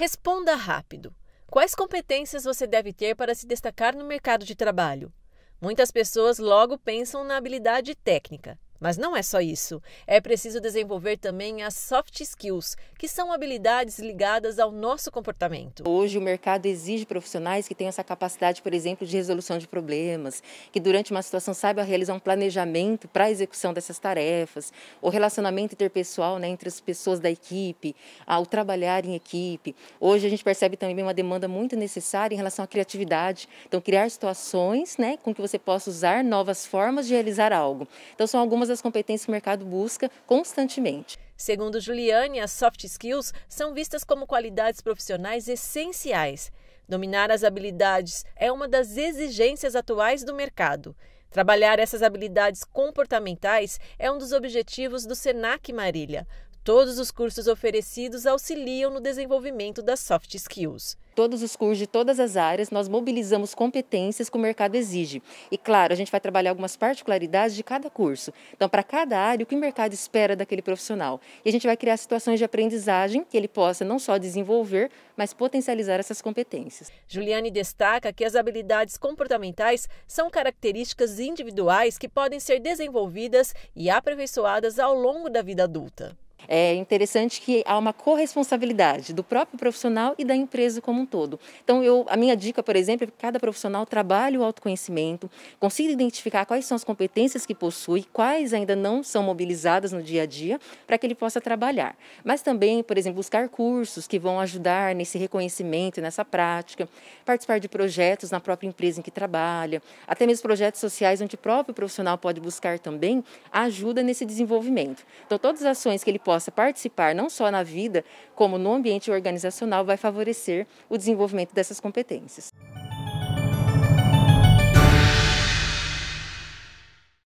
Responda rápido. Quais competências você deve ter para se destacar no mercado de trabalho? Muitas pessoas logo pensam na habilidade técnica, mas não é só isso. É preciso desenvolver também as soft skills, que são habilidades ligadas ao nosso comportamento. Hoje o mercado exige profissionais que tenham essa capacidade, por exemplo, de resolução de problemas, que durante uma situação saibam realizar um planejamento para a execução dessas tarefas, o relacionamento interpessoal né, entre as pessoas da equipe, ao trabalhar em equipe. Hoje a gente percebe também uma demanda muito necessária em relação à criatividade. Então, criar situações né, com que você possa usar novas formas de realizar algo. Então, são algumas as competências que o mercado busca constantemente. Segundo Juliane, as soft skills são vistas como qualidades profissionais essenciais. Dominar as habilidades é uma das exigências atuais do mercado. Trabalhar essas habilidades comportamentais é um dos objetivos do SENAC Marília. Todos os cursos oferecidos auxiliam no desenvolvimento das soft skills. Todos os cursos de todas as áreas, nós mobilizamos competências que o mercado exige. E claro, a gente vai trabalhar algumas particularidades de cada curso. Então, para cada área, o que o mercado espera daquele profissional. E a gente vai criar situações de aprendizagem que ele possa não só desenvolver, mas potencializar essas competências. Juliane destaca que as habilidades comportamentais são características individuais que podem ser desenvolvidas e aperfeiçoadas ao longo da vida adulta. É interessante que há uma corresponsabilidade do próprio profissional e da empresa como um todo. Então, eu, a minha dica, por exemplo, é que cada profissional trabalhe o autoconhecimento, consiga identificar quais são as competências que possui, quais ainda não são mobilizadas no dia a dia, para que ele possa trabalhar. Mas também, por exemplo, buscar cursos que vão ajudar nesse reconhecimento, nessa prática, participar de projetos na própria empresa em que trabalha, até mesmo projetos sociais onde o próprio profissional pode buscar também ajuda nesse desenvolvimento. Então, todas as ações que ele pode possa participar não só na vida, como no ambiente organizacional, vai favorecer o desenvolvimento dessas competências.